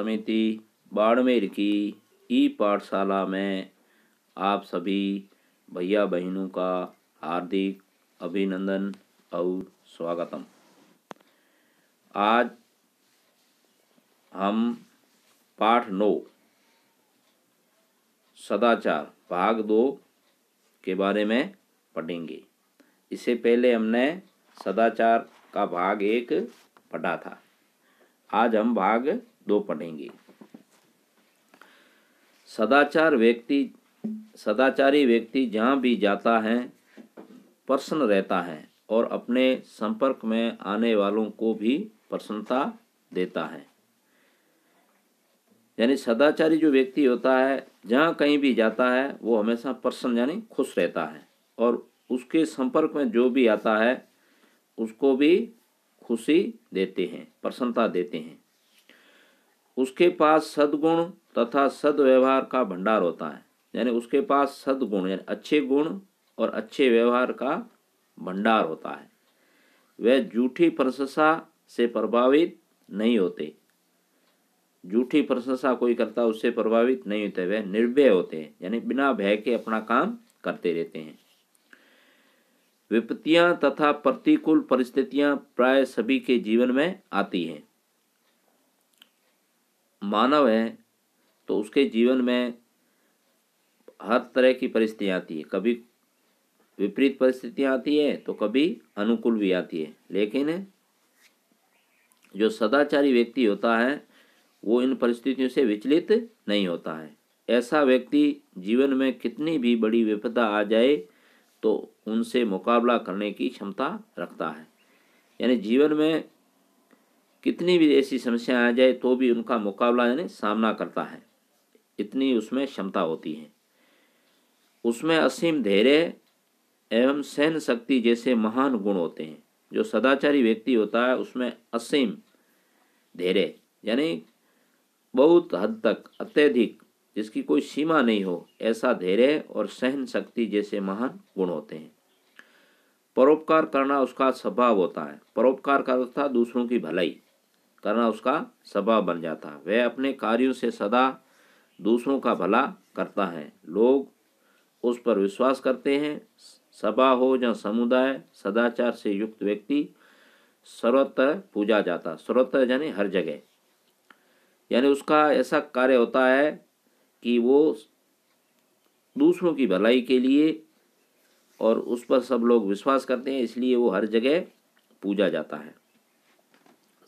समिति बाड़मेर की ई पाठशाला में आप सभी भैया बहनों का हार्दिक अभिनंदन और स्वागतम आज हम पाठ नौ सदाचार भाग दो के बारे में पढ़ेंगे इससे पहले हमने सदाचार का भाग एक पढ़ा था आज हम भाग दो पढ़ेंगे सदाचार व्यक्ति सदाचारी व्यक्ति जहाँ भी जाता है प्रसन्न रहता है और अपने संपर्क में आने वालों को भी प्रसन्नता देता है यानी सदाचारी जो व्यक्ति होता है जहाँ कहीं भी जाता है वो हमेशा प्रसन्न यानी खुश रहता है और उसके संपर्क में जो भी आता है उसको भी खुशी देते हैं प्रसन्नता देते हैं उसके पास सद्गुण तथा सद्व्यवहार का भंडार होता है यानी उसके पास सद्गुण यानी अच्छे गुण और अच्छे व्यवहार का भंडार होता है वह झूठी प्रशंसा से प्रभावित नहीं होते झूठी प्रशंसा कोई करता उससे प्रभावित नहीं होते वह निर्भय होते हैं यानी बिना भय के अपना काम करते रहते हैं विपत्तियां तथा प्रतिकूल परिस्थितियां प्राय सभी के जीवन में आती हैं मानव है तो उसके जीवन में हर तरह की परिस्थितियाँ आती है कभी विपरीत परिस्थितियाँ आती है तो कभी अनुकूल भी आती है लेकिन जो सदाचारी व्यक्ति होता है वो इन परिस्थितियों से विचलित नहीं होता है ऐसा व्यक्ति जीवन में कितनी भी बड़ी विपदा आ जाए तो उनसे मुकाबला करने की क्षमता रखता है यानी जीवन में कितनी भी ऐसी समस्या आ जाए तो भी उनका मुकाबला यानी सामना करता है इतनी उसमें क्षमता होती है उसमें असीम धैर्य एवं सहन शक्ति जैसे महान गुण होते हैं जो सदाचारी व्यक्ति होता है उसमें असीम धैर्य यानी बहुत हद तक अत्यधिक जिसकी कोई सीमा नहीं हो ऐसा धैर्य और सहन शक्ति जैसे महान गुण होते हैं परोपकार करना उसका स्वभाव होता है परोपकार करता था दूसरों की भलाई करना उसका स्वभाव बन जाता है वह अपने कार्यों से सदा दूसरों का भला करता है लोग उस पर विश्वास करते हैं सभा हो या समुदाय सदाचार से युक्त व्यक्ति सर्वत्र पूजा जाता सर्वत्र यानी हर जगह यानी उसका ऐसा कार्य होता है कि वो दूसरों की भलाई के लिए और उस पर सब लोग विश्वास करते हैं इसलिए वो हर जगह पूजा जाता है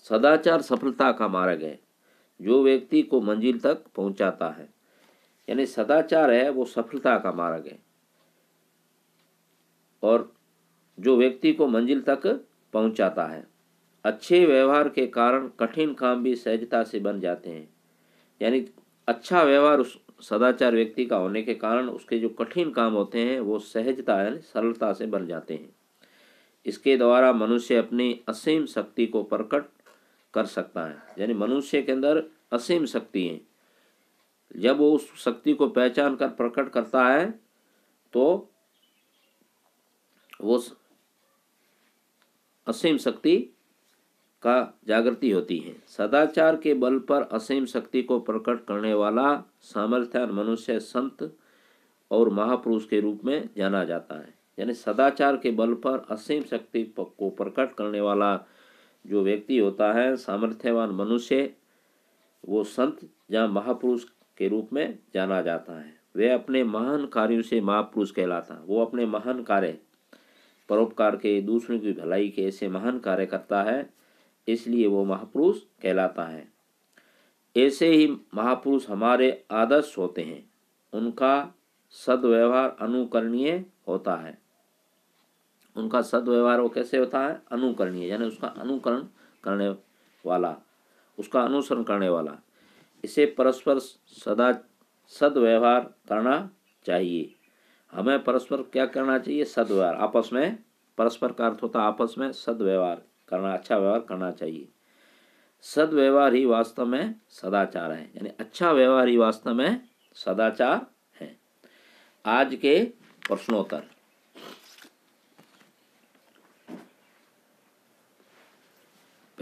सदाचार सफलता का मार्ग है जो व्यक्ति को मंजिल तक पहुंचाता है यानी सदाचार है वो सफलता का मार्ग है और जो व्यक्ति को मंजिल तक पहुंचाता है अच्छे व्यवहार के कारण कठिन काम भी सहजता से बन जाते हैं यानी अच्छा व्यवहार उस सदाचार व्यक्ति का होने के कारण उसके जो कठिन काम होते हैं वो सहजता यानी सरलता से बन जाते हैं इसके द्वारा मनुष्य अपनी असीम शक्ति को प्रकट कर सकता है यानी मनुष्य के अंदर असीम शक्ति है जब वो उस शक्ति को पहचान कर प्रकट करता है तो वो असीम शक्ति का जागृति होती है सदाचार के बल पर असीम शक्ति को प्रकट करने वाला सामर्थ्य मनुष्य संत और महापुरुष के रूप में जाना जाता है यानी सदाचार के बल पर असीम शक्ति को प्रकट करने वाला जो व्यक्ति होता है सामर्थ्यवान मनुष्य वो संत या महापुरुष के रूप में जाना जाता है वह अपने महान कार्यों से महापुरुष कहलाता है वो अपने महान कार्य परोपकार के दूसरों की भलाई के ऐसे महान कार्य करता है इसलिए वो महापुरुष कहलाता है ऐसे ही महापुरुष हमारे आदर्श होते हैं उनका सदव्यवहार अनुकरणीय होता है उनका सदव्यवहार वो कैसे होता है अनुकरणीय यानी उसका अनुकरण करने वाला उसका अनुसरण करने वाला इसे परस्पर सदा सदव्यवहार करना चाहिए हमें परस्पर क्या करना चाहिए सदव्यवहार आपस में परस्पर का अर्थ होता आपस में सदव्यवहार करना अच्छा व्यवहार करना चाहिए सदव्यवहार ही वास्तव में सदाचार है यानी अच्छा व्यवहार ही वास्तव में सदाचार है आज के प्रश्नोत्तर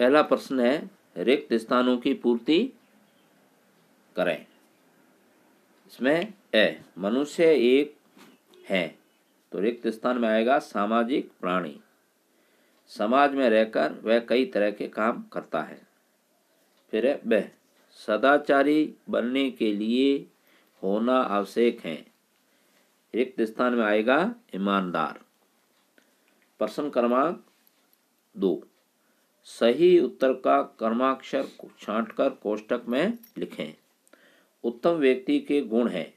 पहला प्रश्न है रिक्त स्थानों की पूर्ति करें इसमें ए मनुष्य एक है तो रिक्त स्थान में आएगा सामाजिक प्राणी समाज में रहकर वह कई तरह के काम करता है फिर है वह सदाचारी बनने के लिए होना आवश्यक है रिक्त स्थान में आएगा ईमानदार प्रश्न क्रमांक दो सही उत्तर का कर्माक्षर छांटकर कोष्टक में लिखें उत्तम व्यक्ति के गुण हैं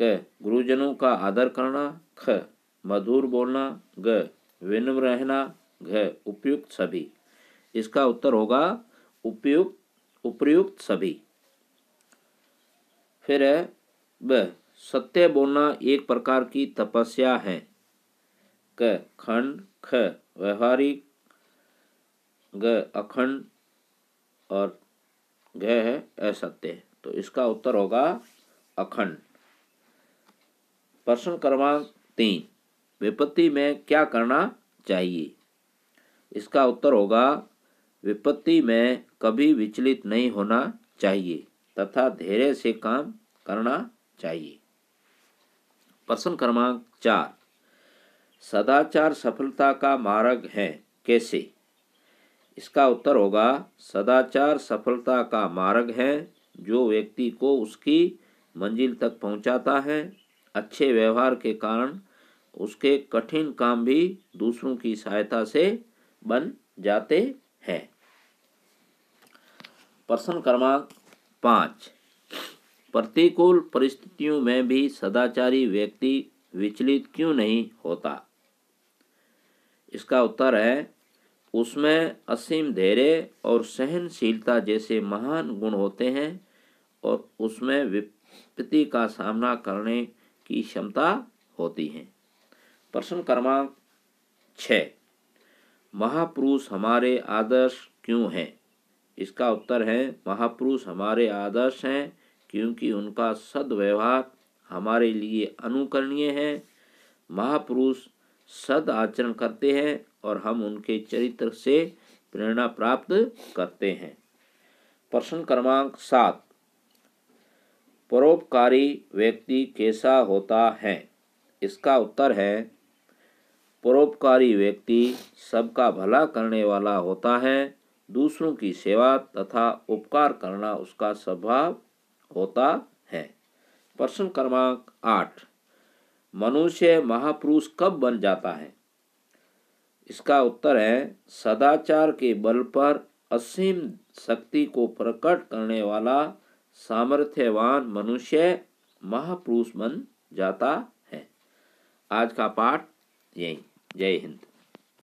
क गुरुजनों का आदर करना ख मधुर बोलना ग विनम्र रहना घ उपयुक्त सभी इसका उत्तर होगा उपयुक्त उपयुक्त सभी फिर है ब सत्य बोलना एक प्रकार की तपस्या है क खंड ख व्यवहारिक ग अखंड और ग है असत्य तो इसका उत्तर होगा अखंड प्रश्न क्रमांक तीन विपत्ति में क्या करना चाहिए इसका उत्तर होगा विपत्ति में कभी विचलित नहीं होना चाहिए तथा धैर्य से काम करना चाहिए प्रश्न क्रमांक चार सदाचार सफलता का मार्ग है कैसे इसका उत्तर होगा सदाचार सफलता का मार्ग है जो व्यक्ति को उसकी मंजिल तक पहुंचाता है अच्छे व्यवहार के कारण उसके कठिन काम भी दूसरों की सहायता से बन जाते हैं प्रश्न क्रमांक पाँच प्रतिकूल परिस्थितियों में भी सदाचारी व्यक्ति विचलित क्यों नहीं होता इसका उत्तर है उसमें असीम धैर्य और सहनशीलता जैसे महान गुण होते हैं और उसमें विपत्ति का सामना करने की क्षमता होती है प्रश्न क्रमांक छ महापुरुष हमारे आदर्श क्यों हैं इसका उत्तर है महापुरुष हमारे आदर्श हैं क्योंकि उनका सद्व्यवहार हमारे लिए अनुकरणीय है महापुरुष सद आचरण करते हैं और हम उनके चरित्र से प्रेरणा प्राप्त करते हैं प्रश्न क्रमांक सात परोपकारी व्यक्ति कैसा होता है इसका उत्तर है परोपकारी व्यक्ति सबका भला करने वाला होता है दूसरों की सेवा तथा उपकार करना उसका स्वभाव होता है प्रश्न क्रमांक आठ मनुष्य महापुरुष कब बन जाता है इसका उत्तर है सदाचार के बल पर असीम शक्ति को प्रकट करने वाला सामर्थ्यवान मनुष्य महापुरुष बन जाता है आज का पाठ यही जय हिंद